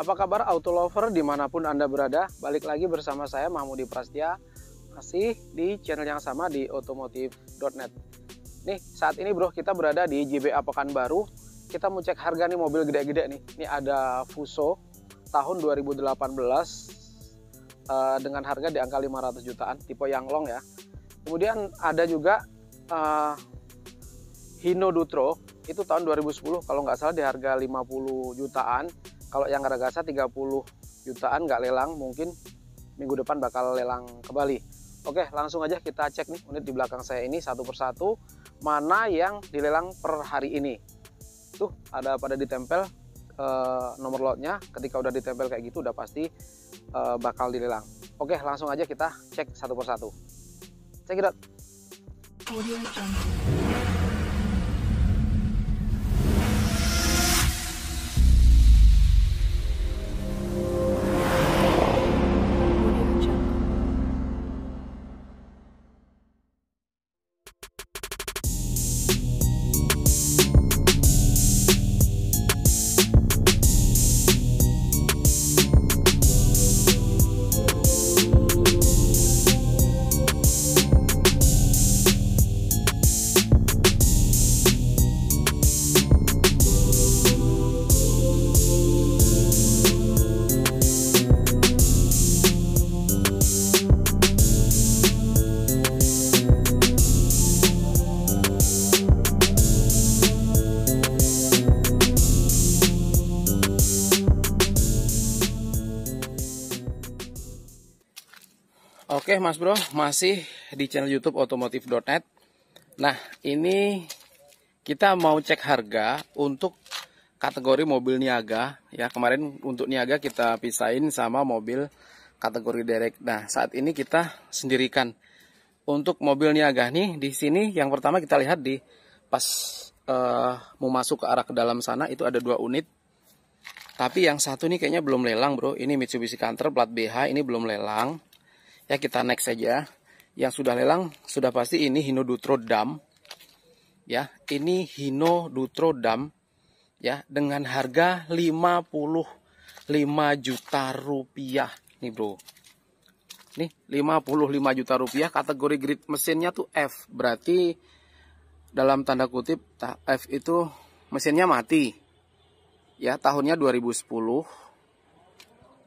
Apa kabar auto lover dimanapun Anda berada? Balik lagi bersama saya Mahmudi Prastia masih di channel yang sama di otomotif.net. Nih saat ini bro kita berada di JBA Pekanbaru. Kita mau cek harga nih mobil gede-gede nih. Ini ada Fuso tahun 2018 uh, eh, dengan harga di angka 500 jutaan tipe yang long ya. Kemudian ada juga eh, Hino Dutro itu tahun 2010 kalau nggak salah di harga 50 jutaan kalau yang Karagasa 30 jutaan nggak lelang mungkin minggu depan bakal lelang ke Bali oke langsung aja kita cek nih unit di belakang saya ini satu persatu mana yang dilelang per hari ini tuh ada pada ditempel e, nomor lotnya ketika udah ditempel kayak gitu udah pasti e, bakal dilelang oke langsung aja kita cek satu persatu cekidot audio Oke mas bro, masih di channel youtube otomotif.net Nah ini kita mau cek harga untuk kategori mobil niaga ya Kemarin untuk niaga kita pisahin sama mobil kategori derek Nah saat ini kita sendirikan Untuk mobil niaga nih di sini yang pertama kita lihat di pas uh, mau masuk ke arah ke dalam sana itu ada dua unit tapi yang satu ini kayaknya belum lelang bro ini Mitsubishi Canter plat BH ini belum lelang Ya kita next saja. Yang sudah lelang sudah pasti ini Hino Dutro Dam. Ya, ini Hino Dutro Dam ya dengan harga 55 juta rupiah nih bro. Nih 55 juta rupiah kategori grid mesinnya tuh F. Berarti dalam tanda kutip F itu mesinnya mati. Ya, tahunnya 2010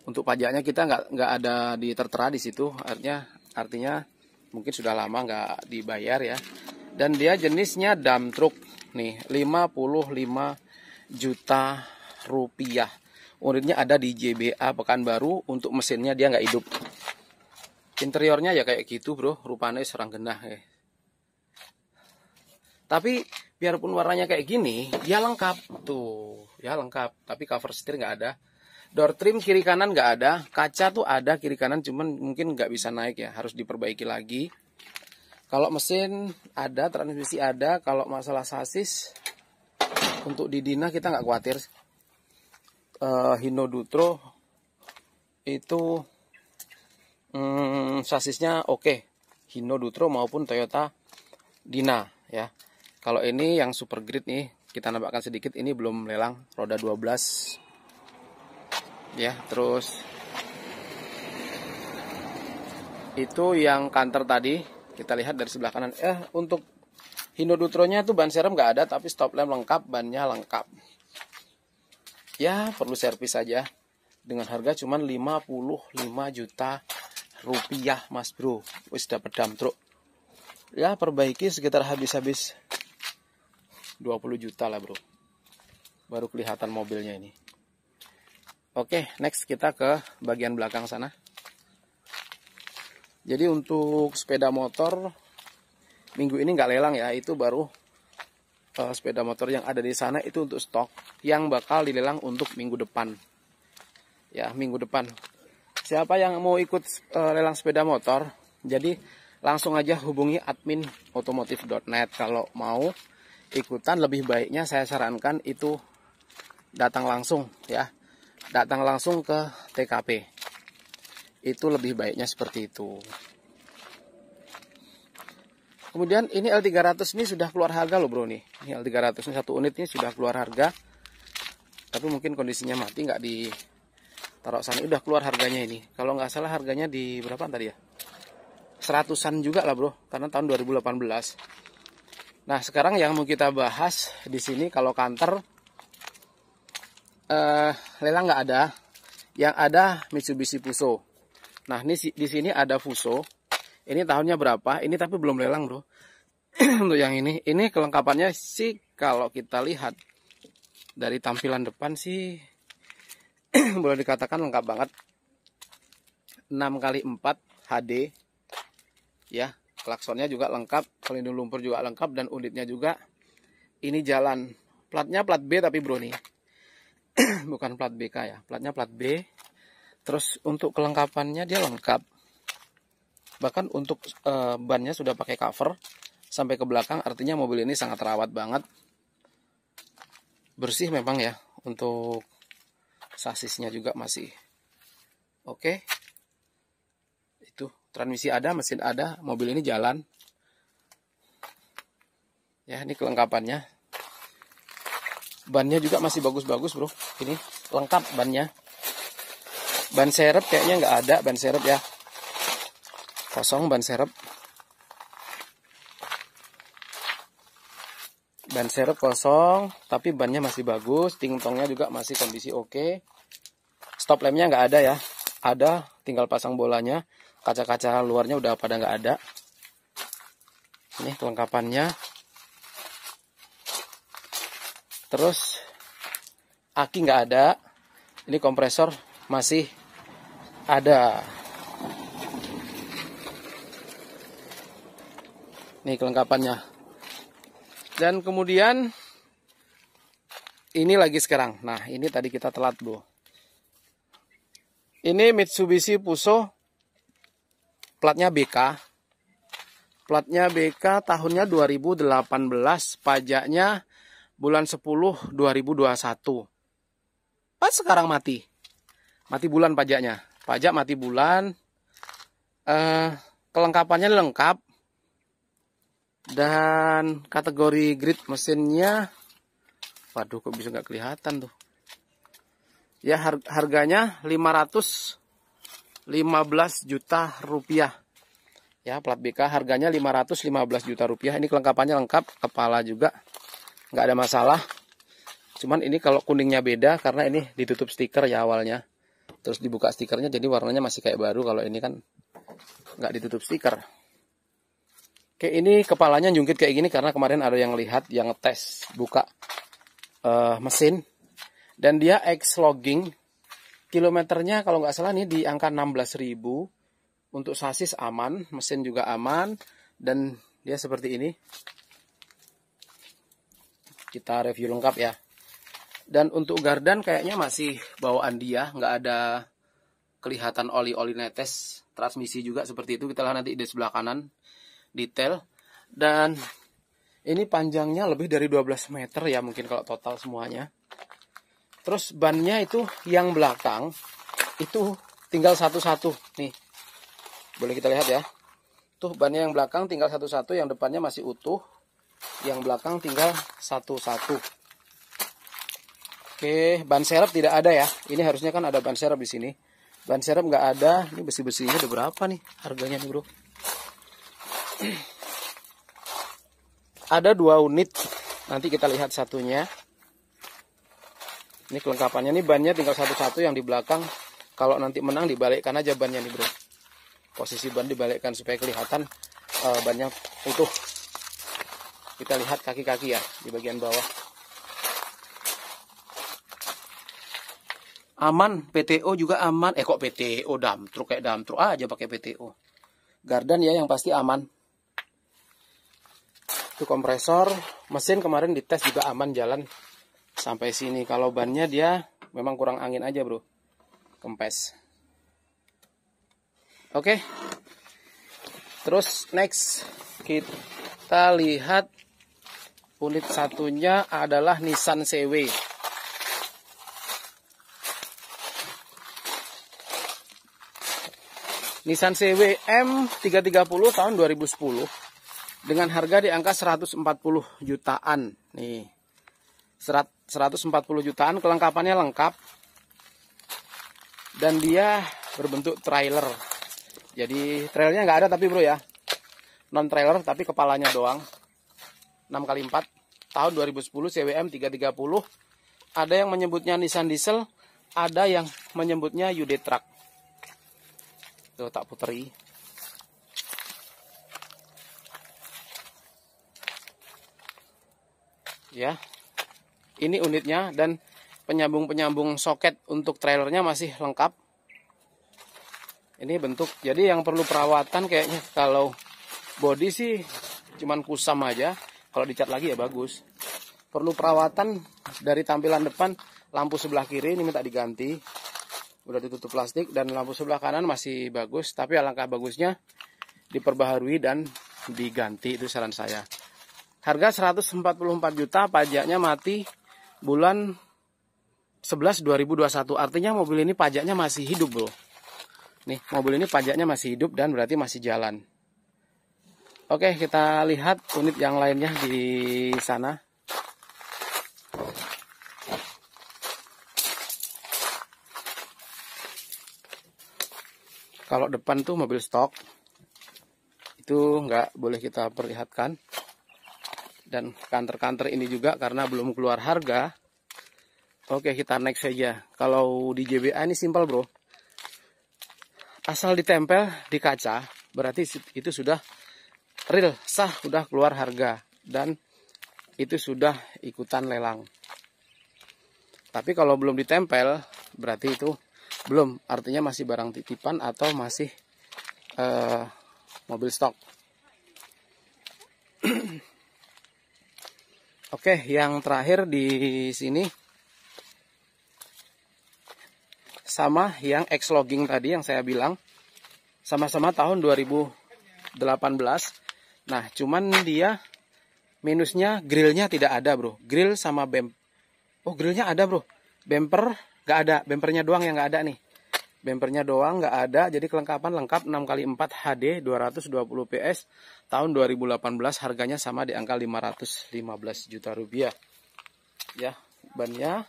untuk pajaknya kita nggak nggak ada di tertera di situ artinya artinya mungkin sudah lama nggak dibayar ya dan dia jenisnya dump truck nih 55 juta rupiah unitnya ada di JBA Pekanbaru untuk mesinnya dia nggak hidup interiornya ya kayak gitu bro rupanya serang genah ya. tapi biarpun warnanya kayak gini dia ya lengkap tuh ya lengkap tapi cover setir nggak ada Door trim kiri kanan nggak ada, kaca tuh ada kiri kanan cuman mungkin nggak bisa naik ya, harus diperbaiki lagi. Kalau mesin ada, transmisi ada, kalau masalah sasis untuk di Dina kita nggak khawatir. Uh, Hino Dutro itu um, sasisnya oke, okay. Hino Dutro maupun Toyota Dina ya. Kalau ini yang super grid nih kita nambahkan sedikit ini belum lelang roda 12 ya terus itu yang kantor tadi kita lihat dari sebelah kanan eh untuk Hino Dutronya tuh ban serem nggak ada tapi stop lamp lengkap bannya lengkap ya perlu servis saja dengan harga cuman 55 juta rupiah mas bro wis dapat dam truk ya perbaiki sekitar habis-habis 20 juta lah bro baru kelihatan mobilnya ini Oke, next kita ke bagian belakang sana. Jadi untuk sepeda motor minggu ini nggak lelang ya, itu baru uh, sepeda motor yang ada di sana itu untuk stok yang bakal dilelang untuk minggu depan. Ya, minggu depan. Siapa yang mau ikut uh, lelang sepeda motor? Jadi langsung aja hubungi admin otomotif.net kalau mau ikutan lebih baiknya saya sarankan itu datang langsung ya datang langsung ke TKP. Itu lebih baiknya seperti itu. Kemudian ini L300 ini sudah keluar harga loh bro nih. Ini L300 ini satu unit ini sudah keluar harga. Tapi mungkin kondisinya mati nggak di taruh sana. Udah keluar harganya ini. Kalau nggak salah harganya di berapa tadi ya? Seratusan juga lah bro. Karena tahun 2018. Nah sekarang yang mau kita bahas di sini kalau kanter uh, eh, lelang nggak ada. Yang ada Mitsubishi Fuso. Nah, ini di sini ada Fuso. Ini tahunnya berapa? Ini tapi belum lelang, Bro. Untuk yang ini, ini kelengkapannya sih kalau kita lihat dari tampilan depan sih boleh dikatakan lengkap banget. 6 kali 4 HD ya. Klaksonnya juga lengkap, pelindung lumpur juga lengkap dan unitnya juga. Ini jalan. Platnya plat B tapi bro nih. bukan plat BK ya platnya plat B terus untuk kelengkapannya dia lengkap bahkan untuk e, bannya sudah pakai cover sampai ke belakang artinya mobil ini sangat terawat banget bersih memang ya untuk sasisnya juga masih oke okay. itu transmisi ada mesin ada mobil ini jalan ya ini kelengkapannya bannya juga masih bagus-bagus bro ini lengkap bannya ban serep kayaknya nggak ada ban serep ya kosong ban serep ban serep kosong tapi bannya masih bagus tingtongnya juga masih kondisi oke stop lampnya nggak ada ya ada tinggal pasang bolanya kaca-kaca luarnya udah pada nggak ada ini kelengkapannya terus aki nggak ada ini kompresor masih ada ini kelengkapannya dan kemudian ini lagi sekarang nah ini tadi kita telat bu. ini Mitsubishi Puso platnya BK platnya BK tahunnya 2018 pajaknya bulan 10 2021. Pas sekarang mati. Mati bulan pajaknya. Pajak mati bulan. Eh, kelengkapannya lengkap. Dan kategori grid mesinnya waduh kok bisa nggak kelihatan tuh. Ya harganya 515 juta rupiah. Ya, plat BK harganya 515 juta rupiah. Ini kelengkapannya lengkap, kepala juga nggak ada masalah cuman ini kalau kuningnya beda karena ini ditutup stiker ya awalnya terus dibuka stikernya jadi warnanya masih kayak baru kalau ini kan nggak ditutup stiker oke ini kepalanya jungkit kayak gini karena kemarin ada yang lihat yang tes buka uh, mesin dan dia X logging kilometernya kalau nggak salah nih di angka 16.000 untuk sasis aman mesin juga aman dan dia seperti ini kita review lengkap ya dan untuk gardan kayaknya masih bawaan dia nggak ada kelihatan oli-oli netes transmisi juga seperti itu kita lihat nanti di sebelah kanan detail dan ini panjangnya lebih dari 12 meter ya mungkin kalau total semuanya terus bannya itu yang belakang itu tinggal satu-satu nih boleh kita lihat ya tuh bannya yang belakang tinggal satu-satu yang depannya masih utuh yang belakang tinggal satu-satu oke ban serep tidak ada ya ini harusnya kan ada ban serep di sini ban serep nggak ada ini besi-besinya ada berapa nih harganya nih bro ada dua unit nanti kita lihat satunya ini kelengkapannya nih bannya tinggal satu-satu yang di belakang kalau nanti menang dibalikkan aja bannya nih bro posisi ban dibalikkan supaya kelihatan uh, bannya utuh kita lihat kaki-kaki ya di bagian bawah aman PTO juga aman eh kok PTO dam truk kayak dam truk aja pakai PTO gardan ya yang pasti aman itu kompresor mesin kemarin dites juga aman jalan sampai sini kalau bannya dia memang kurang angin aja bro kempes oke okay. terus next kita lihat Unit satunya adalah Nissan CW. Nissan CW M330 tahun 2010 dengan harga di angka 140 jutaan. Nih. 140 jutaan kelengkapannya lengkap. Dan dia berbentuk trailer. Jadi trailernya nggak ada tapi bro ya. Non trailer tapi kepalanya doang. 6 x 4 tahun 2010 CWM 330 ada yang menyebutnya Nissan Diesel ada yang menyebutnya UD Truck tuh tak puteri ya ini unitnya dan penyambung-penyambung soket untuk trailernya masih lengkap ini bentuk jadi yang perlu perawatan kayaknya kalau body sih cuman kusam aja kalau dicat lagi ya bagus perlu perawatan dari tampilan depan lampu sebelah kiri ini minta diganti udah ditutup plastik dan lampu sebelah kanan masih bagus tapi alangkah bagusnya diperbaharui dan diganti itu saran saya harga 144 juta pajaknya mati bulan 11 2021 artinya mobil ini pajaknya masih hidup bro nih mobil ini pajaknya masih hidup dan berarti masih jalan Oke, kita lihat unit yang lainnya di sana. Kalau depan tuh mobil stok, itu nggak boleh kita perlihatkan. Dan kanter-kanter ini juga karena belum keluar harga. Oke, kita next saja. Kalau di JBA ini simpel bro. Asal ditempel di kaca, berarti itu sudah real sah udah keluar harga dan itu sudah ikutan lelang tapi kalau belum ditempel berarti itu belum artinya masih barang titipan atau masih uh, mobil stok Oke, yang terakhir di sini sama yang ex logging tadi yang saya bilang sama-sama tahun 2018 Nah, cuman dia minusnya grillnya tidak ada, Bro. Grill sama bem Oh, grillnya ada, Bro. Bemper nggak ada, bempernya doang yang nggak ada nih. Bempernya doang nggak ada, jadi kelengkapan lengkap 6 kali 4 HD 220 PS tahun 2018 harganya sama di angka 515 juta rupiah. Ya, bannya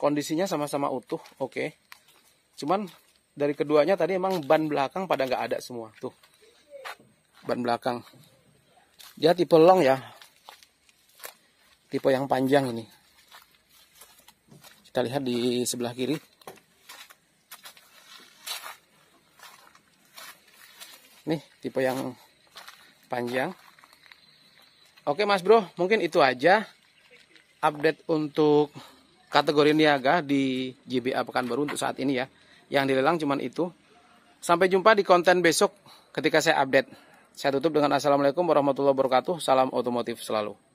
kondisinya sama-sama utuh, oke. Okay. Cuman dari keduanya tadi emang ban belakang pada nggak ada semua tuh ban belakang dia tipe long ya tipe yang panjang ini kita lihat di sebelah kiri nih tipe yang panjang oke mas bro mungkin itu aja update untuk kategori niaga di JBA baru untuk saat ini ya yang dilelang cuman itu sampai jumpa di konten besok ketika saya update saya tutup dengan Assalamualaikum warahmatullahi wabarakatuh. Salam otomotif selalu.